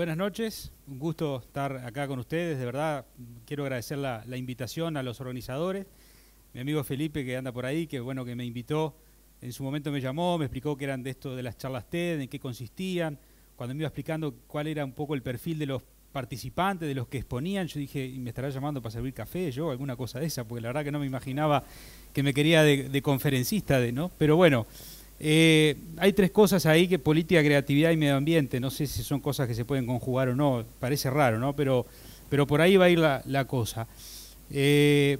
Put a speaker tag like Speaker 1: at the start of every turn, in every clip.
Speaker 1: buenas noches. Un gusto estar acá con ustedes. De verdad, quiero agradecer la, invitación a los organizadores. Mi amigo Felipe, que anda por ahí, que bueno, que me invitó. En su momento me llamó, me explicó que eran de esto de las charlas TED, en qué consistían. Cuando me iba explicando cuál era un poco el perfil de los participantes, de los que exponían, yo dije, ¿y me estará llamando para servir café yo? Alguna cosa de esa, porque la verdad que no me imaginaba que me quería de, conferencista, de, ¿no? Pero bueno. Eh, hay tres cosas ahí que política, creatividad y medio ambiente. No sé si son cosas que se pueden conjugar o no. Parece raro, ¿no? Pero, pero por ahí va a ir la, cosa. Eh,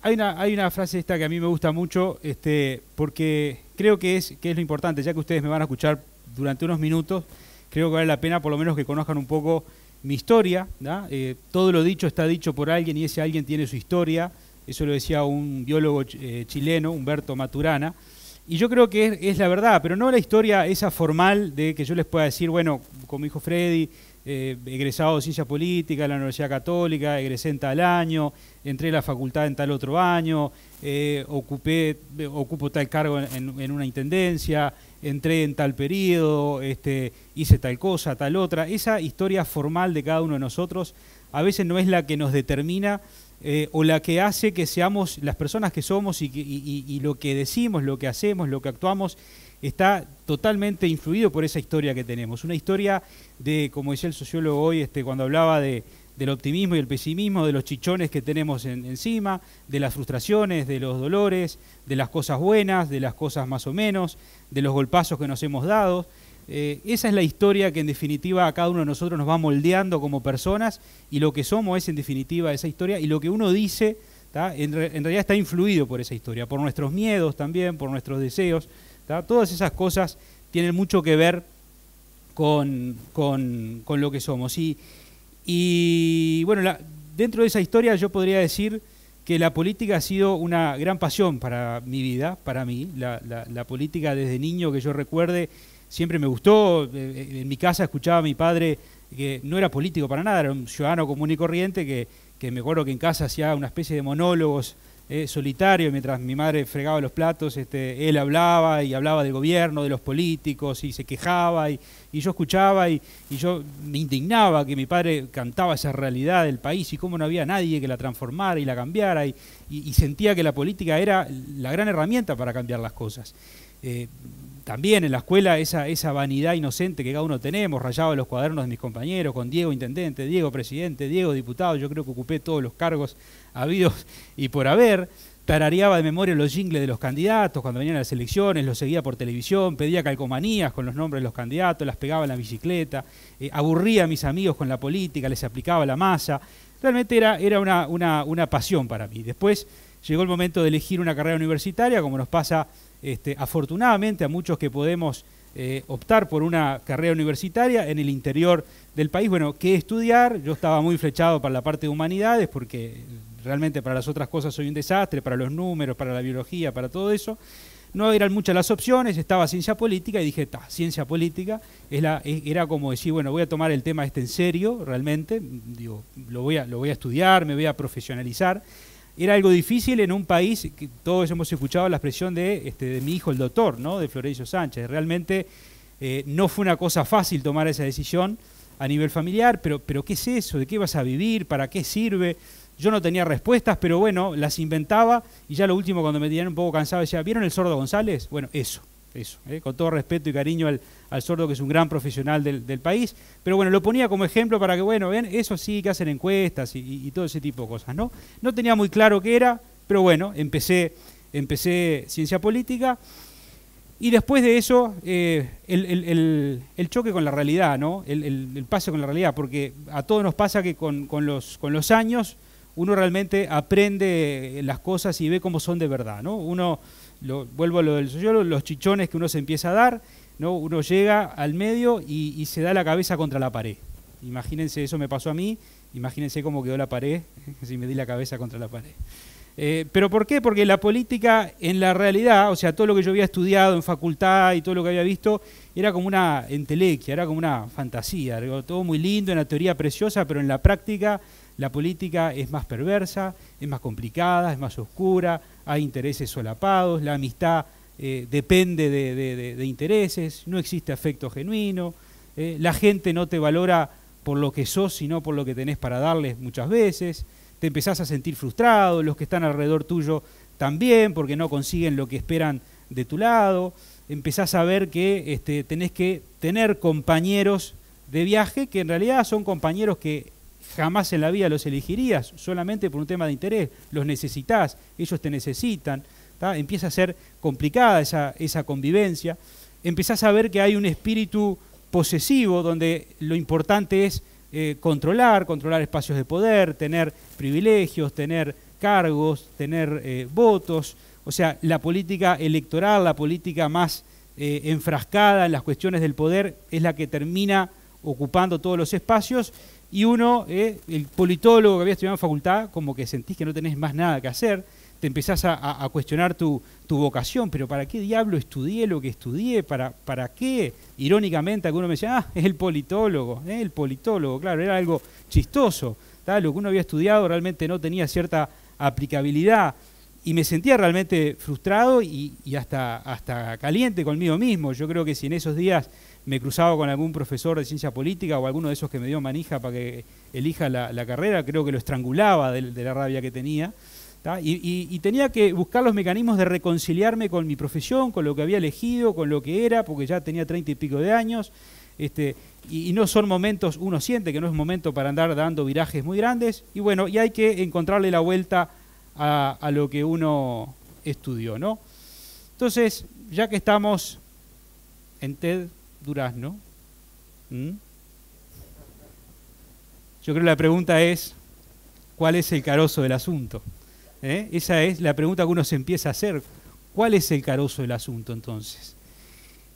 Speaker 1: hay, una, frase esta que a mí me gusta mucho, este, porque creo que es, que es lo importante, ya que ustedes me van a escuchar durante unos minutos, creo que vale la pena por lo menos que conozcan un poco mi historia. Eh, todo lo dicho está dicho por alguien y ese alguien tiene su historia. Eso lo decía un biólogo chileno, Humberto Maturana. Y yo creo que es, la verdad, pero no la historia esa formal de que yo les pueda decir, bueno, como dijo Freddy, eh, egresado de ciencia política en la Universidad Católica, egresé en tal año, entré a la facultad en tal otro año, eh, ocupé, ocupo tal cargo en, una intendencia, entré en tal periodo, este, hice tal cosa, tal otra. Esa historia formal de cada uno de nosotros a veces no es la que nos determina eh, o la que hace que seamos las personas que somos y, lo que decimos, lo que hacemos, lo que actuamos, está totalmente influido por esa historia que tenemos. Una historia de, como decía el sociólogo hoy, este, cuando hablaba del optimismo y el pesimismo, de los chichones que tenemos encima, de las frustraciones, de los dolores, de las cosas buenas, de las cosas más o menos, de los golpazos que nos hemos dado. Eh, esa es la historia que en definitiva a cada uno de nosotros nos va moldeando como personas y lo que somos es en definitiva esa historia y lo que uno dice en, realidad está influido por esa historia, por nuestros miedos también, por nuestros deseos. Todas esas cosas tienen mucho que ver con, lo que somos. Y, bueno, dentro de esa historia yo podría decir que la política ha sido una gran pasión para mi vida, para mí. la política desde niño que yo recuerde siempre me gustó. Eh, eh, en mi casa escuchaba a mi padre, que no era político para nada, era un ciudadano común y corriente, que, me acuerdo que en casa hacía una especie de monólogos eh, solitario, mientras mi madre fregaba los platos, este, él hablaba y hablaba del gobierno, de los políticos, y se quejaba, y, yo escuchaba, y, yo me indignaba que mi padre cantaba esa realidad del país y cómo no había nadie que la transformara y la cambiara, y, sentía que la política era la gran herramienta para cambiar las cosas también en la escuela esa, vanidad inocente que cada uno tenemos, rayaba los cuadernos de mis compañeros, con Diego intendente, Diego presidente, Diego diputado, yo creo que ocupé todos los cargos habidos y por haber, tarareaba de memoria los jingles de los candidatos cuando venían a las elecciones, los seguía por televisión, pedía calcomanías con los nombres de los candidatos, las pegaba en la bicicleta, eh, aburría a mis amigos con la política, les aplicaba la masa, realmente era, era una, una, una pasión para mí. Después llegó el momento de elegir una carrera universitaria, como nos pasa este, afortunadamente a muchos que podemos eh, optar por una carrera universitaria en el interior del país. Bueno, ¿qué estudiar? Yo estaba muy flechado para la parte de humanidades porque realmente para las otras cosas soy un desastre, para los números, para la biología, para todo eso. No eran muchas las opciones, estaba ciencia política y dije, ta, ciencia política era como decir, bueno, voy a tomar el tema este en serio, realmente, digo, lo voy a, lo voy a estudiar, me voy a profesionalizar era algo difícil en un país que todos hemos escuchado la expresión de, este, de mi hijo el doctor, ¿no? de Florencio Sánchez. Realmente eh, no fue una cosa fácil tomar esa decisión a nivel familiar, pero, pero ¿qué es eso? ¿De qué vas a vivir? ¿Para qué sirve? Yo no tenía respuestas, pero bueno, las inventaba y ya lo último cuando me tenían un poco cansado decía, ¿vieron el sordo González? Bueno, eso. Eso, ¿eh? con todo respeto y cariño al, sordo, que es un gran profesional del, país. Pero bueno, lo ponía como ejemplo para que, bueno, ven, eso sí, que hacen encuestas y, todo ese tipo de cosas, ¿no? No tenía muy claro qué era, pero bueno, empecé, empecé ciencia política. Y después de eso, eh, el, el, el, choque con la realidad, ¿no? El, paso con la realidad, porque a todos nos pasa que con, con, los, con los años uno realmente aprende las cosas y ve cómo son de verdad, ¿no? Uno vuelvo a lo del yo los chichones que uno se empieza a dar, uno llega al medio y, se da la cabeza contra la pared. Imagínense, eso me pasó a mí, imagínense cómo quedó la pared, si me di la cabeza contra la pared. Eh, ¿Pero por qué? Porque la política en la realidad, o sea, todo lo que yo había estudiado en facultad y todo lo que había visto, era como una entelequia, era como una fantasía, todo muy lindo, la teoría preciosa, pero en la práctica la política es más perversa, es más complicada, es más oscura, hay intereses solapados, la amistad eh, depende de, intereses, no existe afecto genuino, eh, la gente no te valora por lo que sos, sino por lo que tenés para darles muchas veces, te empezás a sentir frustrado, los que están alrededor tuyo también, porque no consiguen lo que esperan de tu lado, empezás a ver que este, tenés que tener compañeros de viaje que en realidad son compañeros que jamás en la vida los elegirías, solamente por un tema de interés, los necesitas, ellos te necesitan, empieza a ser complicada esa, convivencia, empezás a ver que hay un espíritu posesivo donde lo importante es eh, controlar, controlar espacios de poder, tener privilegios, tener cargos, tener eh, votos, o sea, la política electoral, la política más eh, enfrascada en las cuestiones del poder es la que termina ocupando todos los espacios y uno, eh, el politólogo que había estudiado en facultad, como que sentís que no tenés más nada que hacer, te empezás a, cuestionar tu, vocación, pero ¿para qué diablo estudié lo que estudié? ¿Para, para qué? Irónicamente, alguno me decían, ah, es el politólogo, eh, el politólogo, claro, era algo chistoso, lo que uno había estudiado realmente no tenía cierta aplicabilidad y me sentía realmente frustrado y, hasta, hasta caliente conmigo mismo. Yo creo que si en esos días me cruzaba con algún profesor de ciencia política o alguno de esos que me dio manija para que elija la, carrera, creo que lo estrangulaba de, la rabia que tenía. Y, tenía que buscar los mecanismos de reconciliarme con mi profesión, con lo que había elegido, con lo que era, porque ya tenía treinta y pico de años. Este, y, no son momentos, uno siente que no es momento para andar dando virajes muy grandes. Y bueno, y hay que encontrarle la vuelta a, lo que uno estudió, ¿no? Entonces, ya que estamos en TED, durazno? ¿Mm? Yo creo que la pregunta es, ¿cuál es el carozo del asunto? ¿Eh? Esa es la pregunta que uno se empieza a hacer. ¿Cuál es el carozo del asunto entonces?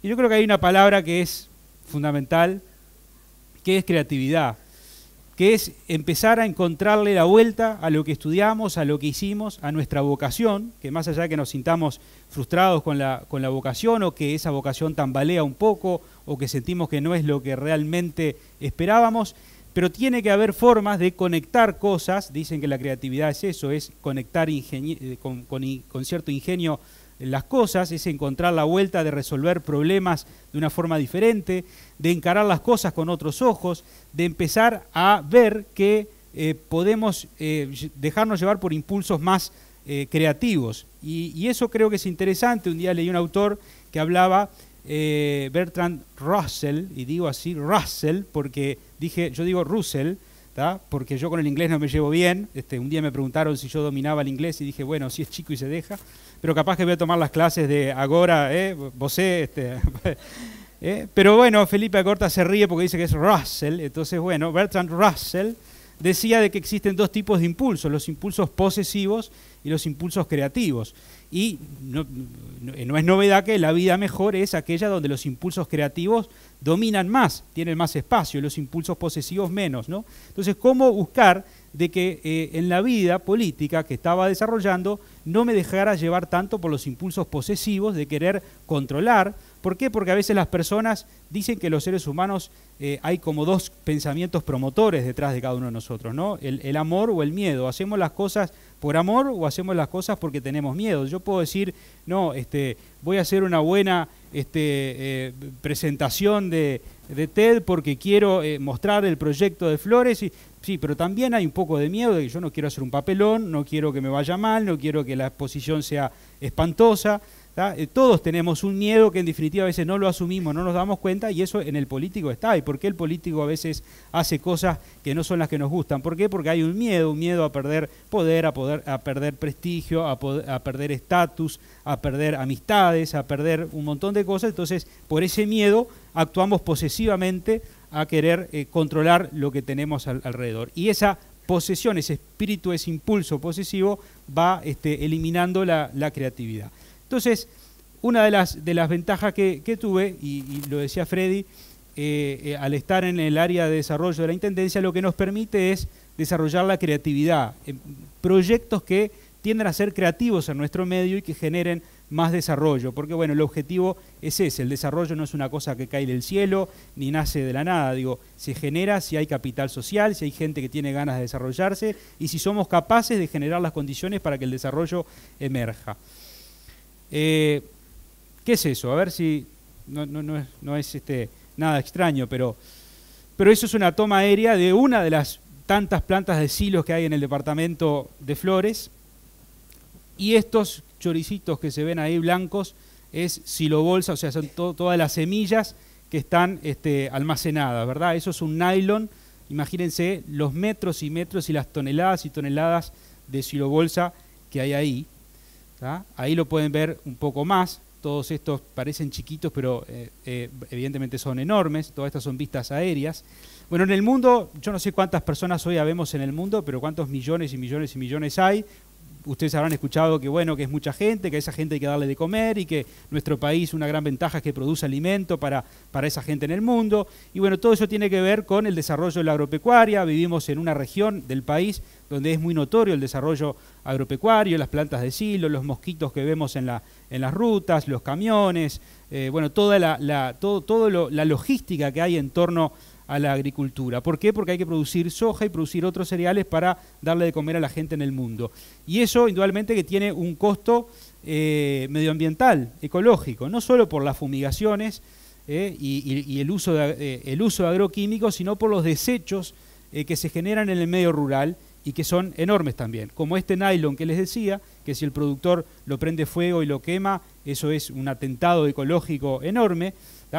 Speaker 1: Y yo creo que hay una palabra que es fundamental, que es creatividad que es empezar a encontrarle la vuelta a lo que estudiamos, a lo que hicimos, a nuestra vocación, que más allá de que nos sintamos frustrados con la, con la vocación o que esa vocación tambalea un poco o que sentimos que no es lo que realmente esperábamos, pero tiene que haber formas de conectar cosas, dicen que la creatividad es eso, es conectar eh, con, con cierto ingenio las cosas, es encontrar la vuelta de resolver problemas de una forma diferente, de encarar las cosas con otros ojos, de empezar a ver que eh, podemos eh, dejarnos llevar por impulsos más eh, creativos. Y, eso creo que es interesante. Un día leí un autor que hablaba, Bertrand Russell, y digo así, Russell, porque dije, yo digo Russell, porque yo con el inglés no me llevo bien. Este, un día me preguntaron si yo dominaba el inglés y dije, bueno, si es chico y se deja pero capaz que voy a tomar las clases de Agora, ¿eh? Vos, este, ¿eh? Pero bueno, Felipe Acorta se ríe porque dice que es Russell, entonces bueno, Bertrand Russell decía de que existen dos tipos de impulsos, los impulsos posesivos y los impulsos creativos. Y no, eh, es novedad que la vida mejor es aquella donde los impulsos creativos dominan más, tienen más espacio, los impulsos posesivos menos, ¿no? Entonces, ¿cómo buscar de que eh, en la vida política que estaba desarrollando no me dejara llevar tanto por los impulsos posesivos de querer controlar. ¿Por qué? Porque a veces las personas dicen que los seres humanos eh, hay como dos pensamientos promotores detrás de cada uno de nosotros, ¿no? El, amor o el miedo. Hacemos las cosas por amor o hacemos las cosas porque tenemos miedo. Yo puedo decir, no, este, voy a hacer una buena este, eh, presentación de, TED porque quiero mostrar el proyecto de Flores. Y Sí, pero también hay un poco de miedo de que yo no quiero hacer un papelón, no quiero que me vaya mal, no quiero que la exposición sea espantosa. Eh, todos tenemos un miedo que en definitiva a veces no lo asumimos, no nos damos cuenta y eso en el político está. ¿Y por qué el político a veces hace cosas que no son las que nos gustan? ¿Por qué? Porque hay un miedo, un miedo a perder poder, a, poder, perder prestigio, a, a perder estatus, a perder amistades, a perder un montón de cosas. Entonces, por ese miedo actuamos posesivamente a querer eh, controlar lo que tenemos alrededor. Y esa posesión, ese espíritu, ese impulso posesivo va este, eliminando la, creatividad. Entonces, una de las, ventajas que, tuve, y, lo decía Freddy, eh, eh, al estar en el área de desarrollo de la Intendencia, lo que nos permite es desarrollar la creatividad, proyectos que tienden a ser creativos en nuestro medio y que generen más desarrollo, porque bueno, el objetivo es ese, el desarrollo no es una cosa que cae del cielo ni nace de la nada, digo, se genera si hay capital social, si hay gente que tiene ganas de desarrollarse y si somos capaces de generar las condiciones para que el desarrollo emerja. Eh, ¿Qué es eso? A ver si no, es, este, nada extraño, pero, pero eso es una toma aérea de una de las tantas plantas de silos que hay en el departamento de Flores. Y estos choricitos que se ven ahí blancos es silobolsa, o sea, son todas las semillas que están este, almacenadas, ¿verdad? Eso es un nylon. Imagínense los metros y metros y las toneladas y toneladas de silobolsa que hay ahí. Ahí lo pueden ver un poco más. Todos estos parecen chiquitos, pero eh, eh, evidentemente son enormes. Todas estas son vistas aéreas. Bueno, en el mundo, yo no sé cuántas personas hoy habemos en el mundo, pero cuántos millones y millones y millones hay ustedes habrán escuchado que bueno, que es mucha gente, que a esa gente hay que darle de comer y que nuestro país una gran ventaja es que produce alimento para, para esa gente en el mundo. Y bueno, todo eso tiene que ver con el desarrollo de la agropecuaria. Vivimos en una región del país donde es muy notorio el desarrollo agropecuario, las plantas de silo, los mosquitos que vemos en, la, en las rutas, los camiones, eh, bueno, toda la, todo, todo la logística que hay en torno a a la agricultura. ¿Por qué? Porque hay que producir soja y producir otros cereales para darle de comer a la gente en el mundo. Y eso, indudablemente, que tiene un costo eh, medioambiental, ecológico, no solo por las fumigaciones eh, y, el, uso agroquímico, eh, el uso sino por los desechos que se generan en el medio rural y que son enormes también, como este nylon que les decía, que si el productor lo prende fuego y lo quema, eso es un atentado ecológico enorme,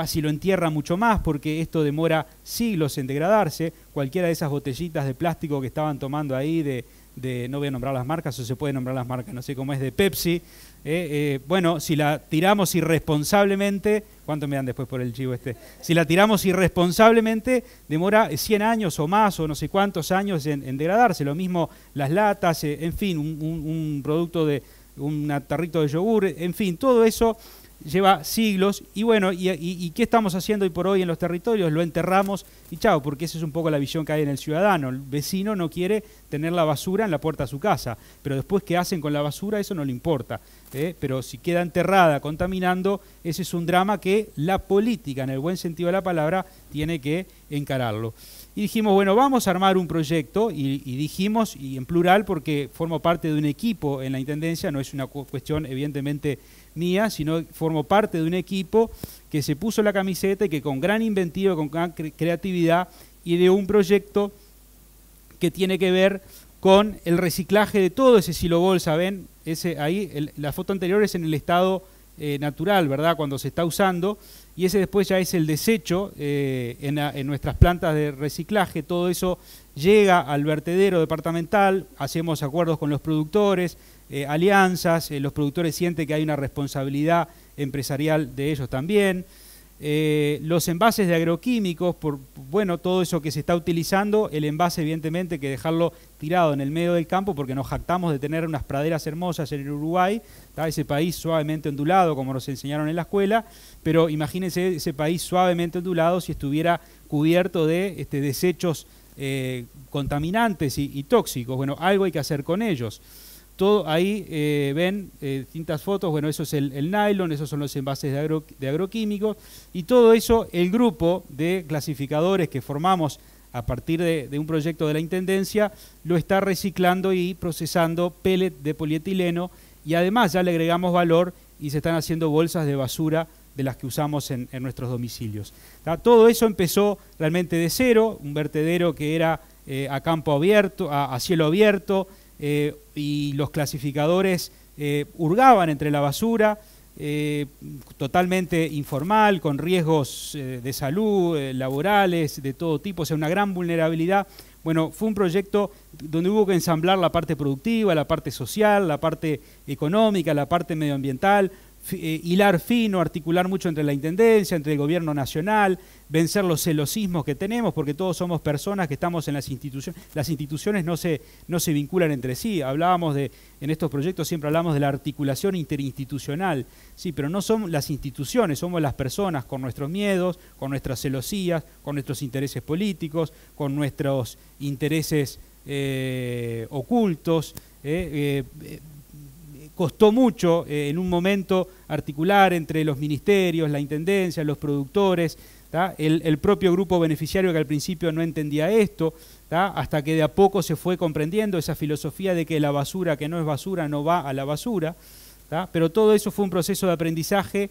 Speaker 1: si lo entierra mucho más, porque esto demora siglos en degradarse, cualquiera de esas botellitas de plástico que estaban tomando ahí de, de, no voy a nombrar las marcas o se puede nombrar las marcas, no sé cómo es, de Pepsi. Eh, eh, bueno, si la tiramos irresponsablemente, ¿cuánto me dan después por el chivo este? Si la tiramos irresponsablemente, demora 100 años o más o no sé cuántos años en, degradarse. Lo mismo las latas, eh, en fin, un, producto de un tarrito de yogur, en fin, todo eso lleva siglos y bueno, y, qué estamos haciendo hoy por hoy en los territorios? Lo enterramos y chao, porque esa es un poco la visión que hay en el ciudadano. El vecino no quiere tener la basura en la puerta de su casa, pero después qué hacen con la basura, eso no le importa. ¿eh? Pero si queda enterrada, contaminando, ese es un drama que la política, en el buen sentido de la palabra, tiene que encararlo. Y dijimos, bueno, vamos a armar un proyecto, y, y, dijimos, y en plural, porque formo parte de un equipo en la Intendencia, no es una cuestión evidentemente mía, sino formo parte de un equipo que se puso la camiseta y que con gran inventivo, con gran creatividad, ideó un proyecto que tiene que ver con el reciclaje de todo ese silobol, ¿ven? Ese, ahí, la foto anterior es en el estado eh, natural, ¿verdad? Cuando se está usando, y ese después ya es el desecho eh, en, nuestras plantas de reciclaje, todo eso llega al vertedero departamental, hacemos acuerdos con los productores, eh, alianzas, eh, los productores sienten que hay una responsabilidad empresarial de ellos también. Eh, los envases de agroquímicos, por bueno, todo eso que se está utilizando, el envase evidentemente que dejarlo tirado en el medio del campo porque nos jactamos de tener unas praderas hermosas en el Uruguay, ese país suavemente ondulado como nos enseñaron en la escuela, pero imagínense ese país suavemente ondulado si estuviera cubierto de este, desechos contaminantes y, y tóxicos. Bueno, algo hay que hacer con ellos ahí eh, ven eh, distintas fotos, bueno, eso es el, nylon, esos son los envases de, de agroquímicos, y todo eso el grupo de clasificadores que formamos a partir de, un proyecto de la Intendencia lo está reciclando y procesando pellet de polietileno y además ya le agregamos valor y se están haciendo bolsas de basura de las que usamos en, nuestros domicilios. Todo eso empezó realmente de cero, un vertedero que era eh, a campo abierto, a cielo abierto, eh, y los clasificadores eh, hurgaban entre la basura, eh, totalmente informal, con riesgos de salud, laborales, de todo tipo, o sea, una gran vulnerabilidad. Bueno, fue un proyecto donde hubo que ensamblar la parte productiva, la parte social, la parte económica, la parte medioambiental, eh, hilar fino, articular mucho entre la Intendencia, entre el Gobierno Nacional, vencer los celosismos que tenemos, porque todos somos personas que estamos en las instituciones. Las instituciones no se, no se vinculan entre sí. Hablábamos de, en estos proyectos siempre hablamos de la articulación interinstitucional, sí, pero no son las instituciones, somos las personas con nuestros miedos, con nuestras celosías, con nuestros intereses políticos, con nuestros intereses eh, ocultos. Eh, costó mucho eh, en un momento articular entre los ministerios, la intendencia, los productores, el, propio grupo beneficiario que al principio no entendía esto, hasta que de a poco se fue comprendiendo esa filosofía de que la basura que no es basura no va a la basura, pero todo eso fue un proceso de aprendizaje.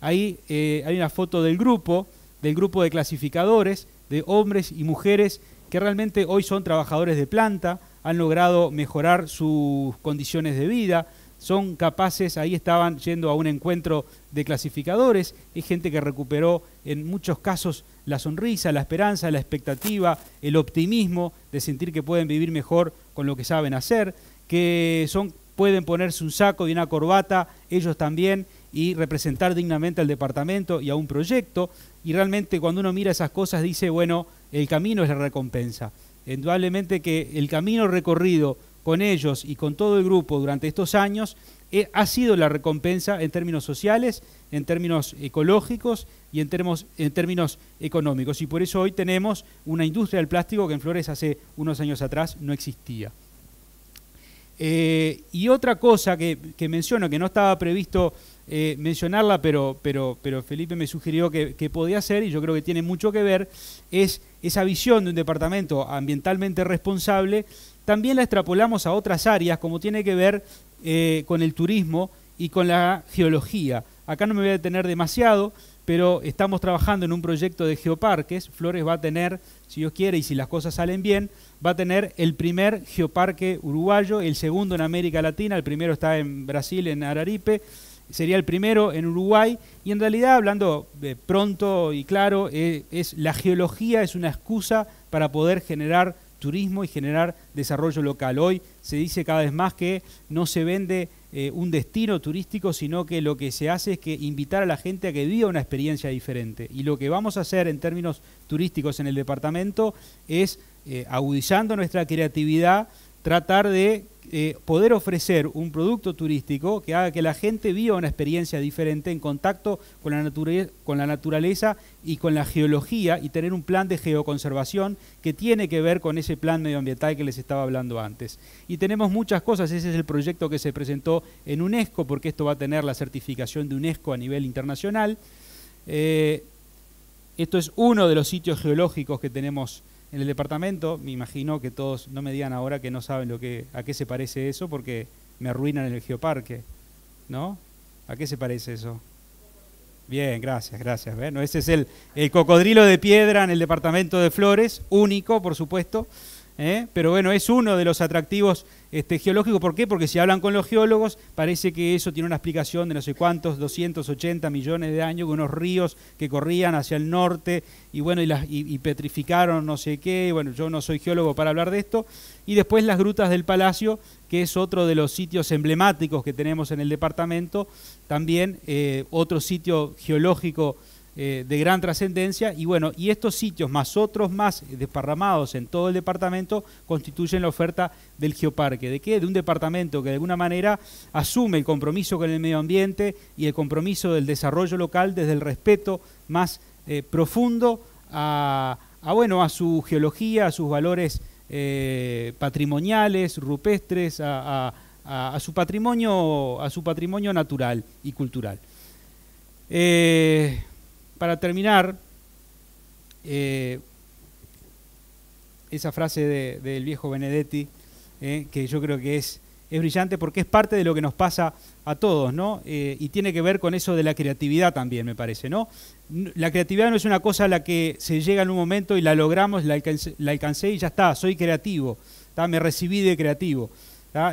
Speaker 1: Ahí eh, hay una foto del grupo, del grupo de clasificadores, de hombres y mujeres que realmente hoy son trabajadores de planta, han logrado mejorar sus condiciones de vida, son capaces, ahí estaban yendo a un encuentro de clasificadores, es gente que recuperó en muchos casos la sonrisa, la esperanza, la expectativa, el optimismo de sentir que pueden vivir mejor con lo que saben hacer, que son, pueden ponerse un saco y una corbata, ellos también, y representar dignamente al departamento y a un proyecto. Y realmente cuando uno mira esas cosas dice, bueno, el camino es la recompensa. Indudablemente que el camino recorrido con ellos y con todo el grupo durante estos años eh, ha sido la recompensa en términos sociales, en términos ecológicos y en, termos, en términos económicos. Y por eso hoy tenemos una industria del plástico que en Flores hace unos años atrás no existía. Eh, y otra cosa que, menciono, que no estaba previsto eh, mencionarla, pero, pero, pero, Felipe me sugirió que, que, podía hacer, y yo creo que tiene mucho que ver, es esa visión de un departamento ambientalmente responsable también la extrapolamos a otras áreas, como tiene que ver eh, con el turismo y con la geología. Acá no me voy a detener demasiado, pero estamos trabajando en un proyecto de geoparques. Flores va a tener, si Dios quiere y si las cosas salen bien, va a tener el primer geoparque uruguayo, el segundo en América Latina, el primero está en Brasil, en Araripe, sería el primero en Uruguay. Y en realidad, hablando eh, pronto y claro, eh, es, la geología es una excusa para poder generar turismo y generar desarrollo local. Hoy se dice cada vez más que no se vende eh, un destino turístico, sino que lo que se hace es que invitar a la gente a que viva una experiencia diferente. Y lo que vamos a hacer en términos turísticos en el departamento es, eh, agudizando nuestra creatividad, tratar de eh, poder ofrecer un producto turístico que haga que la gente viva una experiencia diferente en contacto con la, naturaleza y con la geología y tener un plan de geoconservación que tiene que ver con ese plan medioambiental que les estaba hablando antes. Y tenemos muchas cosas, ese es el proyecto que se presentó en UNESCO, porque esto va a tener la certificación de UNESCO a nivel internacional. Eh, esto es uno de los sitios geológicos que tenemos en el departamento, me imagino que todos no me digan ahora que no saben lo que, a qué se parece eso porque me arruinan el geoparque, ¿no? ¿A qué se parece eso? Bien, gracias, gracias. Bueno, ese es el, el cocodrilo de piedra en el departamento de Flores, único, por supuesto. ¿eh? pero bueno, es uno de los atractivos este, geológicos. ¿Por qué? Porque si hablan con los geólogos, parece que eso tiene una explicación de no sé cuántos, 280 millones de años, con unos ríos que corrían hacia el norte y bueno, y, petrificaron no sé qué. Bueno, yo no soy geólogo para hablar de esto. Y después las grutas del Palacio, que es otro de los sitios emblemáticos que tenemos en el departamento. También eh, otro sitio geológico eh, de gran trascendencia y bueno, y estos sitios más otros más desparramados en todo el departamento constituyen la oferta del geoparque. ¿De qué? De un departamento que de alguna manera asume el compromiso con el medio ambiente y el compromiso del desarrollo local desde el respeto más eh, profundo a, bueno, a su geología, a sus valores eh, patrimoniales, rupestres, a, su patrimonio, a su patrimonio natural y cultural para terminar, eh, esa frase del viejo Benedetti, eh, que yo creo que es, es, brillante porque es parte de lo que nos pasa a todos, ¿no? Eh, y tiene que ver con eso de la creatividad también, me parece, ¿no? La creatividad no es una cosa a la que se llega en un momento y la logramos, la alcancé, y ya está, soy creativo, me recibí de creativo.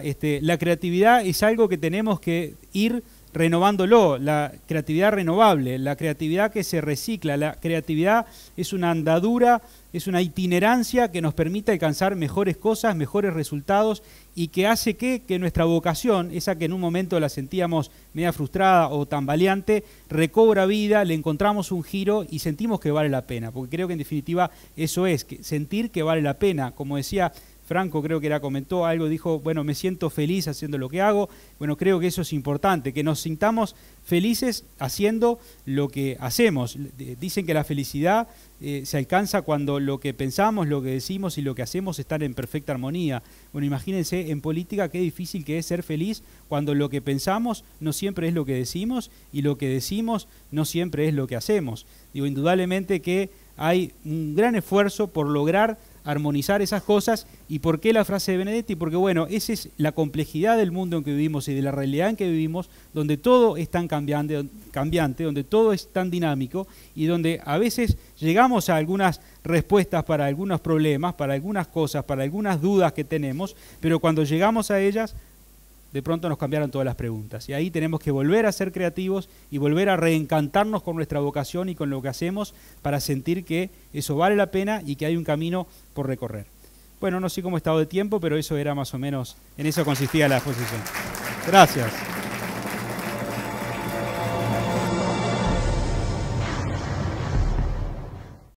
Speaker 1: Este, la creatividad es algo que tenemos que ir renovándolo, la creatividad renovable, la creatividad que se recicla, la creatividad es una andadura, es una itinerancia que nos permite alcanzar mejores cosas, mejores resultados y que hace que, nuestra vocación, esa que en un momento la sentíamos media frustrada o tambaleante, recobra vida, le encontramos un giro y sentimos que vale la pena, porque creo que en definitiva eso es, sentir que vale la pena, como decía Franco creo que la comentó algo, dijo, bueno, me siento feliz haciendo lo que hago. Bueno, creo que eso es importante, que nos sintamos felices haciendo lo que hacemos. Dicen que la felicidad eh, se alcanza cuando lo que pensamos, lo que decimos y lo que hacemos están en perfecta armonía. Bueno, imagínense en política qué difícil que es ser feliz cuando lo que pensamos no siempre es lo que decimos y lo que decimos no siempre es lo que hacemos. Digo, indudablemente que hay un gran esfuerzo por lograr armonizar esas cosas. ¿Y por qué la frase de Benedetti? Porque bueno, esa es la complejidad del mundo en que vivimos y de la realidad en que vivimos, donde todo es tan cambiante, cambiante donde todo es tan dinámico y donde a veces llegamos a algunas respuestas para algunos problemas, para algunas cosas, para algunas dudas que tenemos, pero cuando llegamos a ellas de pronto nos cambiaron todas las preguntas. Y ahí tenemos que volver a ser creativos y volver a reencantarnos con nuestra vocación y con lo que hacemos para sentir que eso vale la pena y que hay un camino por recorrer. Bueno, no sé cómo he estado de tiempo, pero eso era más o menos, en eso consistía la exposición. Gracias.